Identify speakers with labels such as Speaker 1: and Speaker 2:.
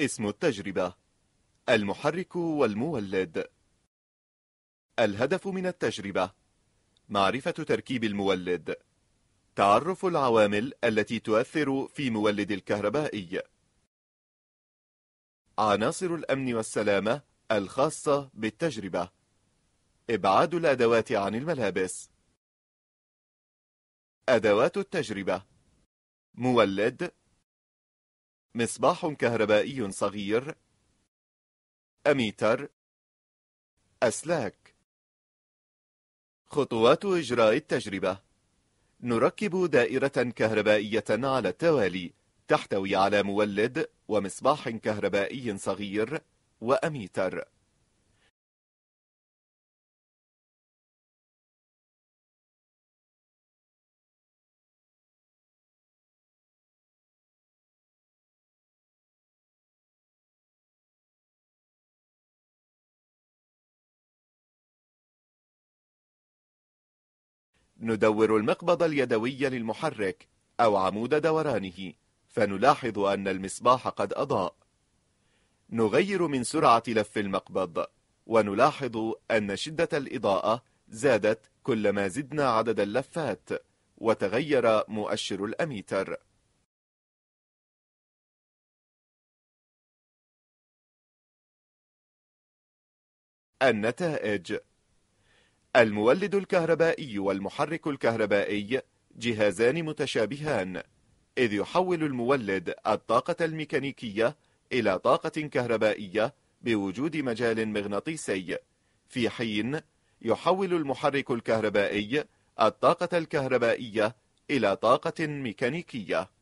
Speaker 1: اسم التجربة المحرك والمولد الهدف من التجربة معرفة تركيب المولد تعرف العوامل التي تؤثر في مولد الكهربائي عناصر الأمن والسلامة الخاصة بالتجربة إبعاد الأدوات عن الملابس أدوات التجربة مولد مصباح كهربائي صغير أميتر أسلاك خطوات إجراء التجربة نركب دائرة كهربائية على التوالي تحتوي على مولد ومصباح كهربائي صغير وأميتر ندور المقبض اليدوي للمحرك أو عمود دورانه فنلاحظ أن المصباح قد أضاء نغير من سرعة لف المقبض ونلاحظ أن شدة الإضاءة زادت كلما زدنا عدد اللفات وتغير مؤشر الأميتر النتائج المولد الكهربائي والمحرك الكهربائي جهازان متشابهان إذ يحول المولد الطاقة الميكانيكية إلى طاقة كهربائية بوجود مجال مغناطيسي في حين يحول المحرك الكهربائي الطاقة الكهربائية إلى طاقة ميكانيكية